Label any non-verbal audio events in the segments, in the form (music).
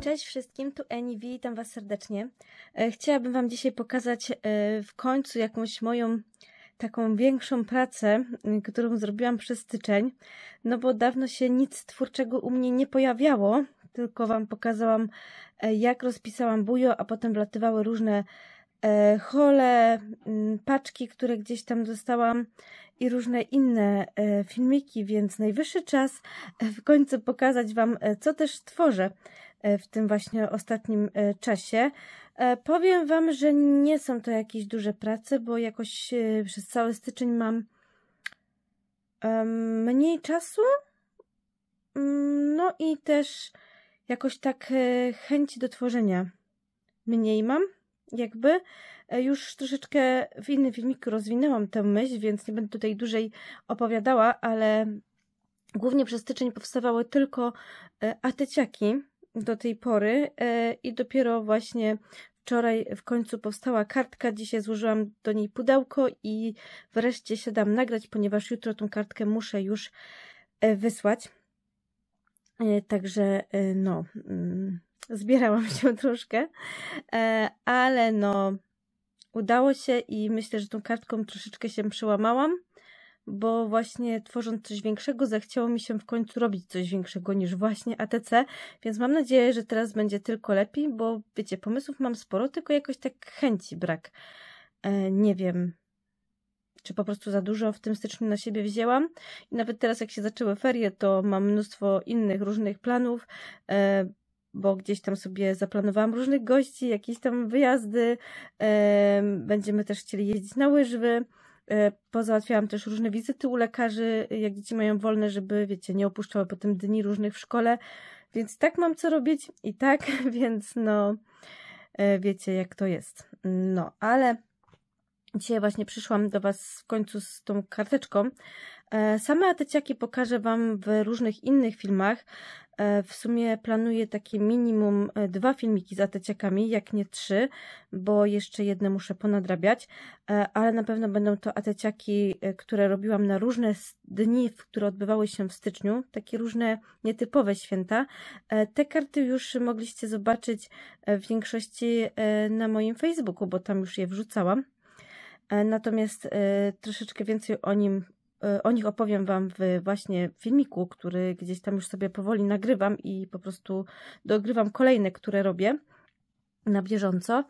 Cześć wszystkim, tu Eni, witam Was serdecznie. E, chciałabym Wam dzisiaj pokazać e, w końcu jakąś moją taką większą pracę, e, którą zrobiłam przez styczeń, no bo dawno się nic twórczego u mnie nie pojawiało, tylko Wam pokazałam, e, jak rozpisałam bujo, a potem wlatywały różne e, hole, mm, paczki, które gdzieś tam dostałam i różne inne e, filmiki, więc najwyższy czas w końcu pokazać Wam, co też tworzę w tym właśnie ostatnim czasie. Powiem Wam, że nie są to jakieś duże prace, bo jakoś przez cały styczeń mam mniej czasu. Mm, no i też jakoś tak e, chęci do tworzenia mniej mam, jakby. E, już troszeczkę w innym filmiku rozwinęłam tę myśl, więc nie będę tutaj dłużej opowiadała, ale głównie przez styczeń powstawały tylko e, ateciaki do tej pory i dopiero właśnie wczoraj w końcu powstała kartka, dzisiaj złożyłam do niej pudełko i wreszcie siadam nagrać, ponieważ jutro tą kartkę muszę już wysłać. E, także e, no, mm, zbierałam (laughs) się troszkę, e, ale no, udało się i myślę, że tą kartką troszeczkę się przełamałam, bo właśnie tworząc coś większego, zechciało mi się w końcu robić coś większego niż właśnie ATC, więc mam nadzieję, że teraz będzie tylko lepiej, bo wiecie, pomysłów mam sporo, tylko jakoś tak chęci brak. Nie wiem, czy po prostu za dużo w tym styczniu na siebie wzięłam. I nawet teraz, jak się zaczęły ferie, to mam mnóstwo innych różnych planów, e, bo gdzieś tam sobie zaplanowałam różnych gości, jakieś tam wyjazdy. E, będziemy też chcieli jeździć na łyżwy. E, pozałatwiałam też różne wizyty u lekarzy, jak dzieci mają wolne, żeby, wiecie, nie opuszczały potem dni różnych w szkole. Więc tak mam co robić i tak, (laughs) więc no, wiecie jak to jest. No, ale Dzisiaj właśnie przyszłam do Was w końcu z tą karteczką. E, same ateciaki pokażę Wam w różnych innych filmach. E, w sumie planuję takie minimum e, dwa filmiki z ateciakami, jak nie trzy, bo jeszcze jedne muszę ponadrabiać, ale na pewno będą to ateciaki, które robiłam na różne dni, które odbywały się w styczniu, takie różne nietypowe święta. Te karty już mogliście zobaczyć w większości na moim Facebooku, bo tam już je wrzucałam. E, natomiast e, troszeczkę więcej o nim, e, o nich opowiem Wam w właśnie filmiku, który gdzieś tam już sobie powoli nagrywam i po prostu dogrywam kolejne, które robię na bieżąco.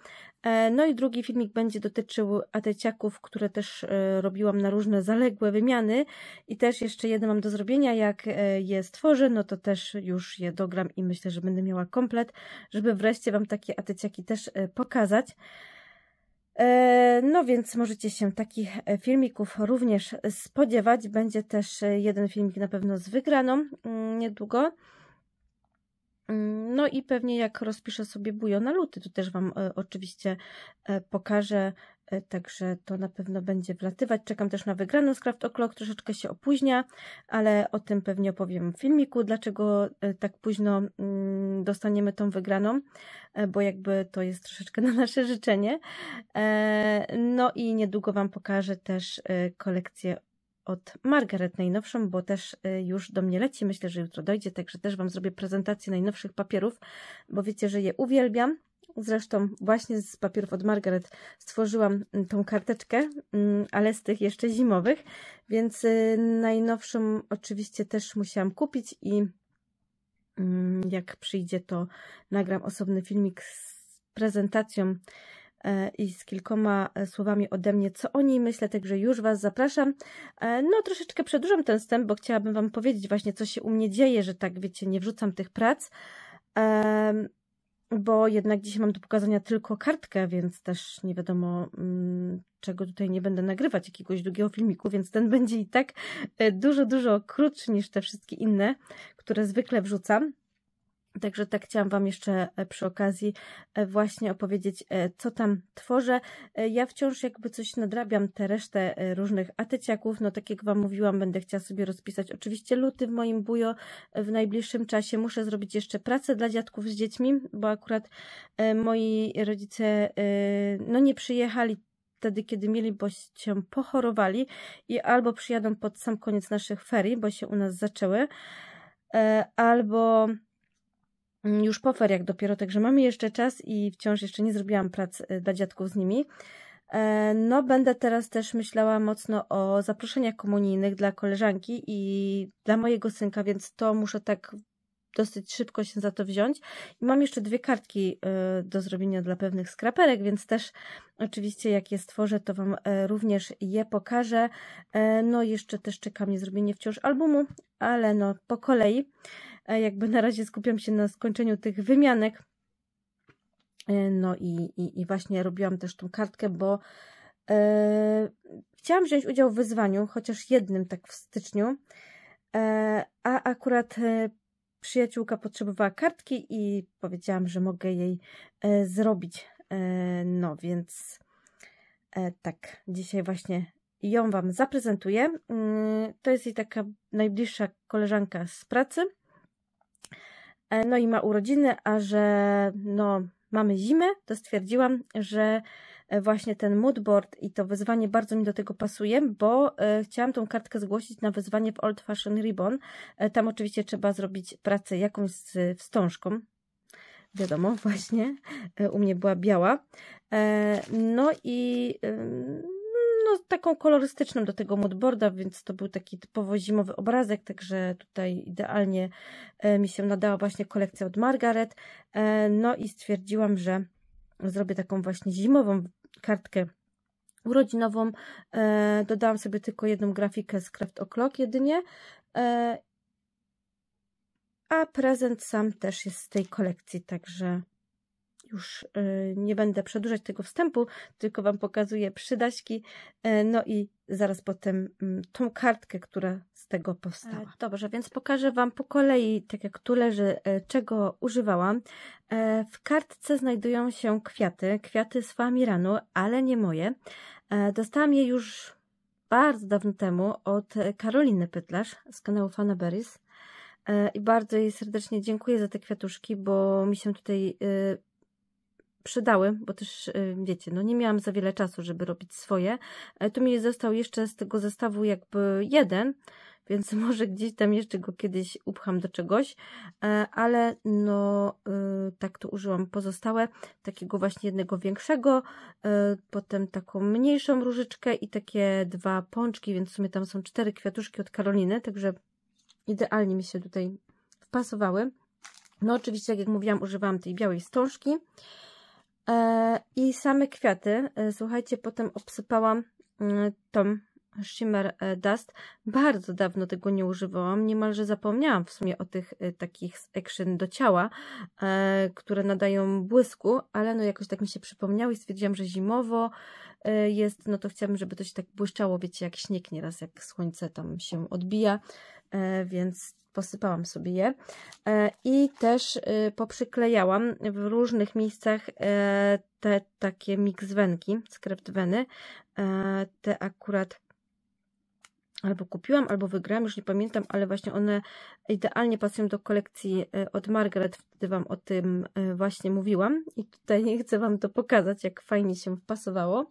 No i drugi filmik będzie dotyczył ateciaków, które też robiłam na różne zaległe wymiany i też jeszcze jedno mam do zrobienia, jak je stworzę, no to też już je dogram i myślę, że będę miała komplet, żeby wreszcie Wam takie ateciaki też pokazać. E, no więc możecie się takich e, filmików również spodziewać. Będzie też e, jeden filmik na pewno z wygraną mm, niedługo. Mm, no i pewnie jak rozpiszę sobie bujo na luty, to też Wam oczywiście pokażę E, także to na pewno będzie wlatywać. Czekam też na wygraną z Craft O'Clock, troszeczkę się opóźnia, ale o tym pewnie opowiem w filmiku, dlaczego e, tak późno mm, dostaniemy tą wygraną, e, bo jakby to jest troszeczkę (laughs) na nasze życzenie. No i niedługo Wam pokażę też kolekcję od Margaret najnowszą, bo też już do mnie leci, myślę, że jutro dojdzie, także też Wam zrobię prezentację najnowszych papierów, bo wiecie, że je uwielbiam Zresztą właśnie z papierów od Margaret stworzyłam mm, tą karteczkę, mm, ale z tych jeszcze zimowych, więc y, najnowszą oczywiście też musiałam kupić i mm, jak przyjdzie to nagram osobny filmik z prezentacją e, i z kilkoma e, słowami ode mnie, co o niej myślę, także już Was zapraszam. E, no, troszeczkę przedłużam ten wstęp, bo chciałabym Wam powiedzieć właśnie, co się u mnie dzieje, że tak, wiecie, nie wrzucam tych prac bo jednak dzisiaj mam do pokazania tylko kartkę, więc też nie wiadomo, mm, czego tutaj nie będę nagrywać, jakiegoś długiego filmiku, więc ten (laughs) będzie i tak e, dużo, dużo krótszy niż te wszystkie inne, które zwykle wrzucam. Także tak chciałam Wam jeszcze e, przy okazji e, właśnie opowiedzieć, e, co tam tworzę. Ja wciąż jakby coś nadrabiam tę resztę różnych atyciaków. No tak jak Wam mówiłam, będę chciała sobie rozpisać oczywiście luty w moim bujo w najbliższym czasie. Muszę zrobić jeszcze pracę dla dziadków z dziećmi, bo akurat moi rodzice no nie przyjechali wtedy, kiedy mieli, bo się pochorowali i albo przyjadą pod sam koniec naszych ferii, bo się u nas zaczęły, albo Mm, już po feriach dopiero, także mamy jeszcze czas i wciąż jeszcze nie zrobiłam prac e, dla dziadków z nimi. E, no, będę teraz też myślała mocno o zaproszeniach komunijnych dla koleżanki i dla mojego synka, więc to muszę tak dosyć szybko się za to wziąć. I mam jeszcze dwie kartki e, do zrobienia dla pewnych skraperek, więc też oczywiście jak je stworzę, to Wam również je pokażę. No, jeszcze też czeka mnie zrobienie wciąż albumu, ale no po kolei jakby na razie skupiam się na skończeniu tych wymianek. E, no i, i, i właśnie robiłam też tą kartkę, bo e, chciałam wziąć udział w wyzwaniu, chociaż jednym tak w styczniu, e, a akurat przyjaciółka potrzebowała kartki i powiedziałam, że mogę jej zrobić. no więc tak, dzisiaj właśnie ją Wam zaprezentuję. Mm, to jest jej taka najbliższa koleżanka z pracy. E, no i ma urodziny, a że no, mamy zimę, to stwierdziłam, że e, właśnie ten moodboard i to wyzwanie bardzo mi do tego pasuje, bo e, chciałam tą kartkę zgłosić na wyzwanie w Old Fashion Ribbon. Tam oczywiście trzeba zrobić pracę jakąś z wstążką. Wiadomo, (laughs) właśnie. U mnie była biała. No i no, taką kolorystyczną do tego moodboarda, więc to był taki typowo zimowy obrazek, także tutaj idealnie e, mi się nadała właśnie kolekcja od Margaret. E, no i stwierdziłam, że zrobię taką właśnie zimową kartkę urodzinową. E, dodałam sobie tylko jedną grafikę z Craft O'Clock jedynie. A prezent sam też jest z tej kolekcji, także już e, nie będę przedłużać tego wstępu, tylko Wam pokazuję przydaśki, e, no i zaraz potem mm, tą kartkę, która z tego powstała. E, dobrze, więc pokażę Wam po kolei, tak jak tu leży, czego używałam. W kartce znajdują się kwiaty, kwiaty z Famiranu, ale nie moje. Dostałam je już bardzo dawno temu od Karoliny Pytlarz z kanału Fanaberis. I bardzo jej serdecznie dziękuję za te kwiatuszki, bo mi się tutaj przydały, bo też y, wiecie, no nie miałam za wiele czasu, żeby robić swoje. E, tu mi został jeszcze z tego zestawu jakby jeden, więc (laughs) może gdzieś tam jeszcze go kiedyś upcham do czegoś, e, ale no y, tak to użyłam pozostałe, takiego właśnie jednego większego, e, potem taką mniejszą różyczkę i takie dwa pączki, więc w sumie tam są cztery kwiatuszki od Karoliny, także idealnie mi się tutaj wpasowały. No oczywiście, tak jak mówiłam, używałam tej białej wstążki. E, I same kwiaty, e, słuchajcie, potem obsypałam mm, tą Shimmer e, Dust. Bardzo dawno tego nie używałam, niemalże zapomniałam w sumie o tych takich action do ciała, które nadają błysku, ale no jakoś tak mi się przypomniało i stwierdziłam, że zimowo E, jest, no to chciałabym, żeby to się tak błyszczało, wiecie, jak śnieg nieraz, jak słońce tam się odbija, e, więc posypałam sobie je e, i też poprzyklejałam w różnych miejscach te takie mikswenki, skreptweny, te akurat albo kupiłam, albo wygrałam, już nie pamiętam, ale właśnie one idealnie pasują do kolekcji e, od Margaret, wtedy Wam o tym e, właśnie mówiłam i tutaj nie (laughs) chcę Wam to pokazać, jak fajnie się wpasowało.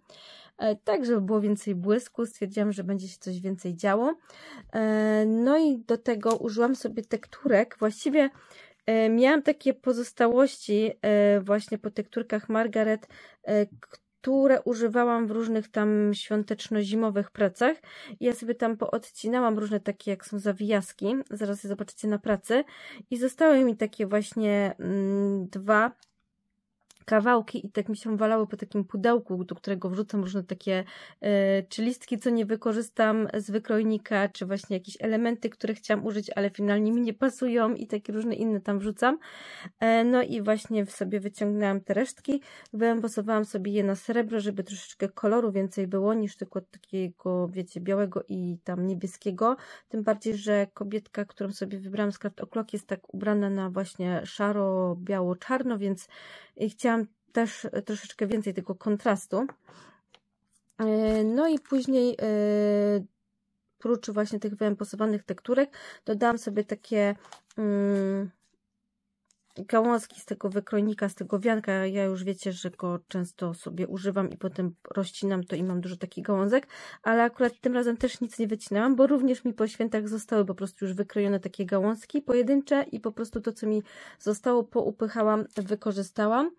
E, tak, żeby było więcej błysku, stwierdziłam, że będzie się coś więcej działo. No i do tego użyłam sobie tekturek, właściwie miałam takie pozostałości właśnie po tekturkach Margaret, które używałam w różnych tam świąteczno-zimowych pracach. Ja sobie tam poodcinałam różne takie, jak są zawijaski, zaraz je zobaczycie na pracy i zostały mi takie właśnie mm, dwa kawałki i tak mi się walały po takim pudełku, do którego wrzucam różne takie e, czy listki, co nie wykorzystam z wykrojnika, czy właśnie jakieś elementy, które chciałam użyć, ale finalnie mi nie pasują i takie różne inne tam wrzucam. E, no i właśnie sobie wyciągnęłam te resztki, wyembosowałam sobie je na srebro, żeby troszeczkę koloru więcej było niż tylko takiego, wiecie, białego i tam niebieskiego. Tym bardziej, że kobietka, którą sobie wybrałam z Craft O'Clock jest tak ubrana na właśnie szaro, biało, czarno, więc i chciałam też e, troszeczkę więcej tego kontrastu. E, no i później e, prócz właśnie tych wyemposowanych tekturek dodałam sobie takie mm, gałązki z tego wykrojnika, z tego wianka, ja już wiecie, że go często sobie używam i potem rozcinam to i mam dużo takich gałązek, ale akurat tym razem też nic nie wycinałam, bo również mi po świętach zostały po prostu już wykrojone takie gałązki pojedyncze i po prostu to, co mi zostało, poupychałam, wykorzystałam.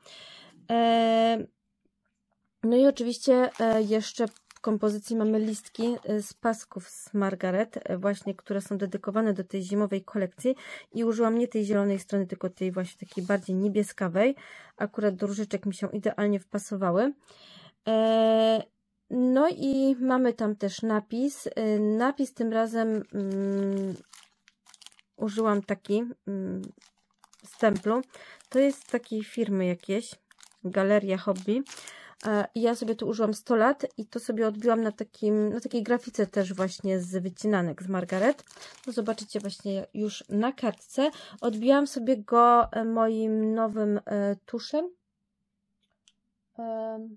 Eee... No i oczywiście e, jeszcze kompozycji mamy listki y, z pasków z Margaret, y, właśnie, które są dedykowane do tej zimowej kolekcji i użyłam nie tej zielonej strony, tylko tej właśnie takiej bardziej niebieskawej. Akurat do różyczek mi się idealnie wpasowały. E, no i mamy tam też napis. Y, napis tym razem um, użyłam taki um, z templu. To jest takiej firmy jakieś, Galeria Hobby ja sobie tu użyłam 100 lat i to sobie odbiłam na, takim, na takiej grafice też właśnie z wycinanek z Margaret. To zobaczycie właśnie już na kartce. Odbiłam sobie go e, moim nowym e, tuszem. Um,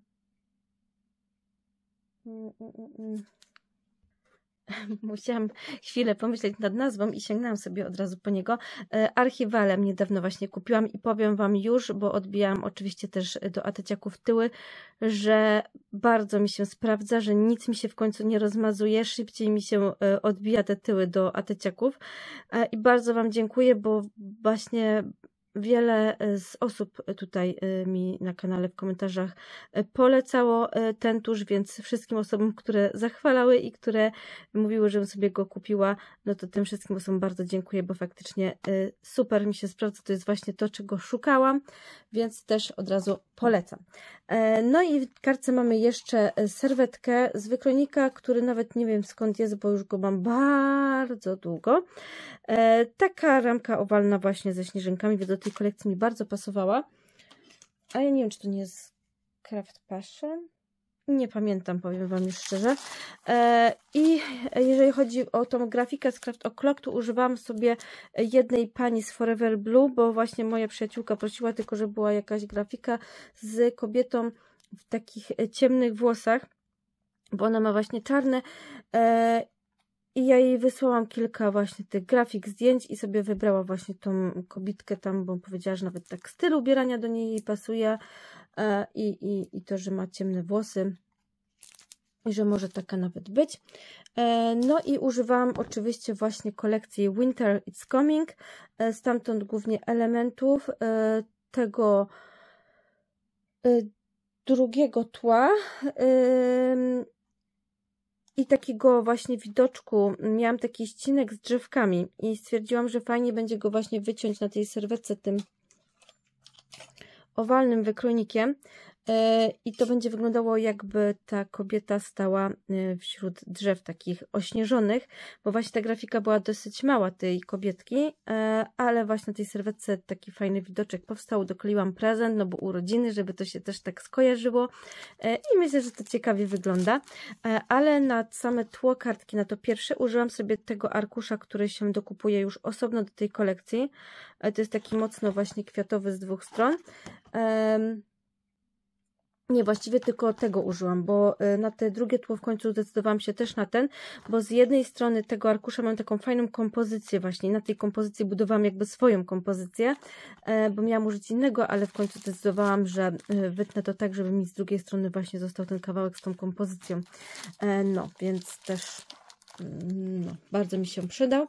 (laughs) musiałam chwilę pomyśleć nad nazwą i sięgnęłam sobie od razu po niego. E, archiwalem niedawno właśnie kupiłam i powiem Wam już, bo odbijałam oczywiście też e, do ateciaków tyły, że bardzo mi się sprawdza, że nic mi się w końcu nie rozmazuje, szybciej mi się e, odbija te tyły do ateciaków i bardzo Wam dziękuję, bo właśnie Wiele e, z osób e, tutaj e, mi na kanale w komentarzach polecało ten tusz, więc wszystkim osobom, które zachwalały i które mówiły, żebym sobie go kupiła, no to tym wszystkim osobom bardzo dziękuję, bo faktycznie super mi się sprawdza. To jest właśnie to, czego szukałam, więc też od razu Polecam. E, no i w kartce mamy jeszcze e, serwetkę z wykronika, który nawet nie wiem skąd jest, bo już go mam bardzo długo. E, taka ramka owalna właśnie ze śnieżynkami, do tej kolekcji mi bardzo pasowała. A ja nie wiem, czy to nie jest Craft Passion? Nie pamiętam, powiem Wam już szczerze. E, I jeżeli chodzi o tą grafikę z Craft O'Clock, to używałam sobie jednej pani z Forever Blue, bo właśnie moja przyjaciółka prosiła tylko, że była jakaś grafika z kobietą w takich e, ciemnych włosach, bo ona ma właśnie czarne e, i ja jej wysłałam kilka właśnie tych grafik, zdjęć i sobie wybrała właśnie tą kobitkę tam, bo powiedziała, że nawet tak styl ubierania do niej pasuje, E, i, i, i to, że ma ciemne włosy i że może taka nawet być. E, no i używałam oczywiście właśnie kolekcji Winter It's Coming, e, stamtąd głównie elementów tego drugiego tła i takiego właśnie widoczku. Miałam taki ścinek z drzewkami i stwierdziłam, że fajnie będzie go właśnie wyciąć na tej serwetce tym owalnym wykrojnikiem E, I to będzie wyglądało, jakby ta kobieta stała e, wśród drzew takich ośnieżonych, bo właśnie ta grafika była dosyć mała tej kobietki, e, ale właśnie na tej serwetce taki fajny widoczek powstał. Dokleiłam prezent, no bo urodziny, żeby to się też tak skojarzyło. I myślę, że to ciekawie wygląda. Ale na same tło kartki, na to pierwsze, użyłam sobie tego arkusza, który się dokupuje już osobno do tej kolekcji. To jest taki mocno właśnie kwiatowy z dwóch stron. Nie, właściwie tylko tego użyłam, bo y, na te drugie tło w końcu zdecydowałam się też na ten, bo z jednej strony tego arkusza mam taką fajną kompozycję właśnie, na tej kompozycji budowałam jakby swoją kompozycję, e, bo miałam użyć innego, ale w końcu zdecydowałam, że y, wytnę to tak, żeby mi z drugiej strony właśnie został ten kawałek z tą kompozycją. E, no, więc też mm, no, bardzo mi się przydał.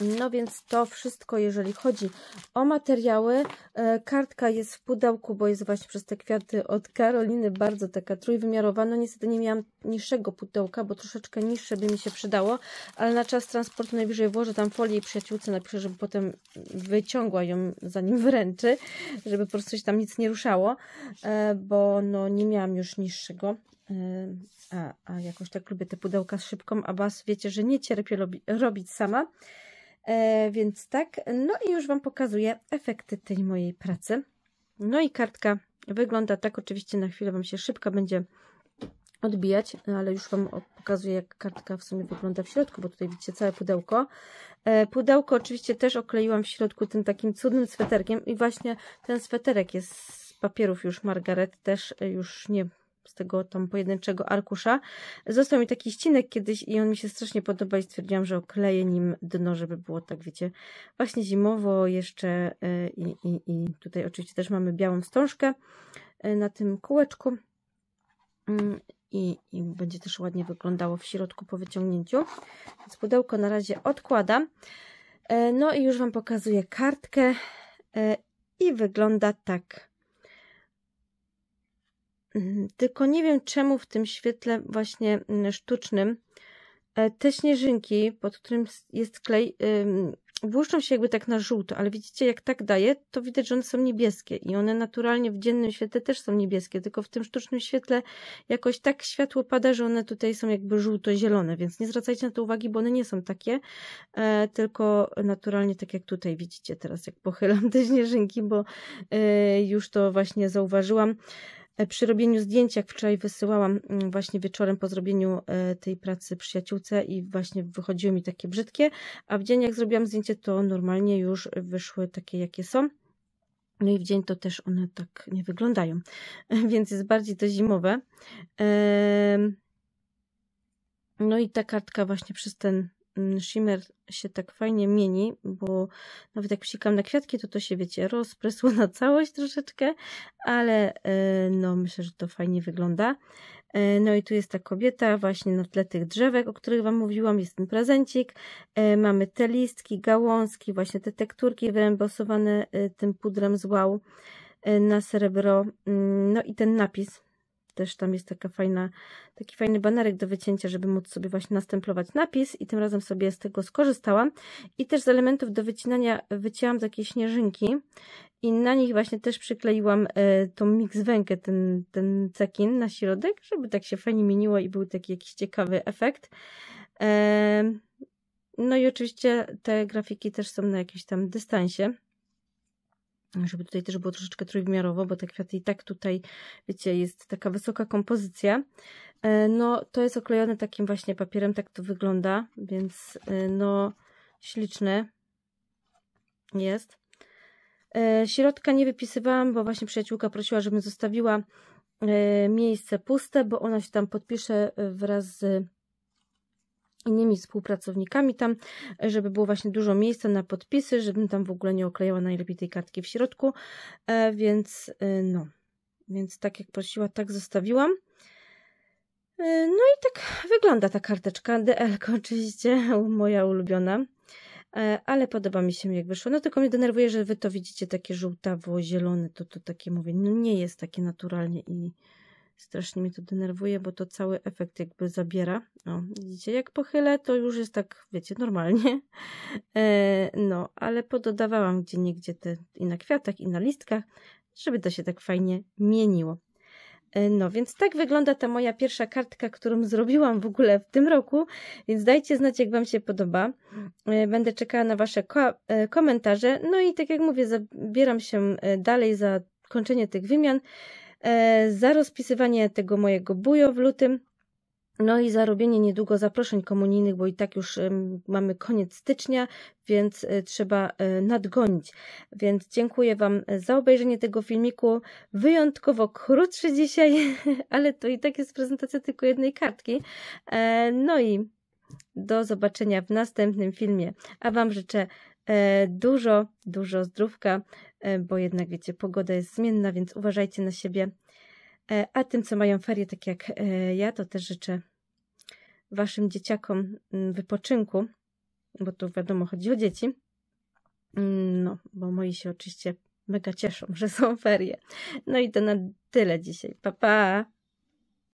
No więc to wszystko, jeżeli chodzi o materiały. E, kartka jest w pudełku, bo jest właśnie przez te kwiaty od Karoliny bardzo taka trójwymiarowa. No niestety nie miałam niższego pudełka, bo troszeczkę niższe by mi się przydało, ale na czas transportu najwyżej włożę tam folię i przyjaciółce napiszę, żeby potem wyciągła ją zanim wręczy, żeby po prostu się tam nic nie ruszało, e, bo no nie miałam już niższego. E, a, a jakoś tak lubię te pudełka z szybką, a was wiecie, że nie cierpię robić sama. E, więc tak, no i już Wam pokazuję efekty tej mojej pracy. No i kartka wygląda tak, oczywiście na chwilę Wam się szybka będzie odbijać, ale już Wam pokazuję, jak kartka w sumie wygląda w środku, bo tutaj widzicie całe pudełko. E, pudełko oczywiście też okleiłam w środku tym takim cudnym sweterkiem i właśnie ten sweterek jest z papierów już Margaret, też już nie z tego tam pojedynczego arkusza. Został mi taki ścinek kiedyś i on mi się strasznie podoba i stwierdziłam, że okleję nim dno, żeby było tak, wiecie, właśnie zimowo jeszcze e, i, i, i tutaj oczywiście też mamy białą wstążkę e, na tym kółeczku mm, i, i będzie też ładnie wyglądało w środku po wyciągnięciu. Więc pudełko na razie odkładam. E, no i już Wam pokazuję kartkę i wygląda tak. Mhm. Tylko nie wiem, czemu w tym świetle właśnie mm, sztucznym e, te śnieżynki, pod którym jest klej, błyszczą się jakby tak na żółto, ale widzicie, jak tak daje, to widać, że one są niebieskie i one naturalnie w dziennym świetle też są niebieskie, tylko w tym sztucznym świetle jakoś tak światło pada, że one tutaj są jakby żółto-zielone, więc nie zwracajcie na to uwagi, bo one nie są takie, e, tylko naturalnie tak jak tutaj widzicie teraz, jak pochylam te (laughs) śnieżynki, bo e, już to właśnie zauważyłam. E, przy robieniu zdjęć, jak wczoraj wysyłałam mm, właśnie wieczorem po zrobieniu e, tej pracy przyjaciółce i właśnie wychodziły mi takie brzydkie, a w dzień jak zrobiłam zdjęcie, to normalnie już wyszły takie, jakie są. No i w dzień to też one tak nie wyglądają, (laughs) więc jest bardziej to zimowe. No i ta kartka właśnie przez ten Mm, shimmer się tak fajnie mieni, bo nawet jak psikam na kwiatki, to to się, wiecie, rozprysło na całość troszeczkę, ale e, no myślę, że to fajnie wygląda. E, no i tu jest ta kobieta właśnie na tle tych drzewek, o których Wam mówiłam, jest ten prezencik. E, mamy te listki, gałązki, właśnie te tekturki wyembosowane tym pudrem z wow na srebro. Mm, no i ten napis też tam jest taka fajna, taki fajny banerek do wycięcia, żeby móc sobie właśnie nastemplować napis i tym razem sobie z tego skorzystałam. I też z elementów do wycinania e, wycięłam takie śnieżynki i na nich właśnie też przykleiłam e, tą mikswękę, ten, ten cekin na środek, żeby tak się fajnie mieniło i był taki jakiś ciekawy efekt. E, no i oczywiście te grafiki też są na jakimś tam dystansie żeby tutaj też było troszeczkę trójwymiarowo, bo te kwiaty i tak tutaj, wiecie, jest taka wysoka kompozycja. E, no, to jest oklejone takim właśnie papierem, tak to wygląda, więc e, no, śliczne jest. E, środka nie wypisywałam, bo właśnie przyjaciółka prosiła, żebym zostawiła miejsce puste, bo ona się tam podpisze wraz z innymi współpracownikami tam, żeby było właśnie dużo miejsca na podpisy, żebym tam w ogóle nie oklejała najlepiej tej kartki w środku, e, więc y, no, więc tak jak prosiła, tak zostawiłam. E, no i tak wygląda ta karteczka, dl (laughs) oczywiście, moja ulubiona, e, ale podoba mi się jak wyszło. No tylko mnie denerwuje, że wy to widzicie takie żółtawo-zielone, to, to takie mówię, no nie jest takie naturalnie i Strasznie mi to denerwuje, bo to cały efekt jakby zabiera. No widzicie, jak pochylę, to już jest tak, wiecie, normalnie. (laughs) E, no, ale pododawałam gdzie niegdzie te i na kwiatach, i na listkach, żeby to się tak fajnie mieniło. E, no, więc tak wygląda ta moja pierwsza kartka, którą zrobiłam w ogóle w tym roku, więc dajcie znać, jak Wam się podoba. E, będę czekała na Wasze ko e, komentarze. No i tak jak mówię, zabieram się dalej za kończenie tych wymian. E, za rozpisywanie tego mojego bujo w lutym. No i zarobienie niedługo zaproszeń komunijnych, bo i tak już mamy koniec stycznia, więc e, trzeba e, nadgonić. Więc dziękuję Wam za obejrzenie tego filmiku. Wyjątkowo krótszy dzisiaj, (laughs) ale to i tak jest prezentacja tylko jednej kartki. No i do zobaczenia w następnym filmie. A Wam życzę dużo, dużo zdrówka E, bo jednak wiecie, pogoda jest zmienna, więc uważajcie na siebie. E, a tym, co mają ferie, tak jak e, ja, to też życzę Waszym dzieciakom mm, wypoczynku, bo tu wiadomo, chodzi o dzieci. Mm, no, bo moi się oczywiście mega cieszą, (laughs) że są ferie. No i to na tyle dzisiaj. Pa, pa!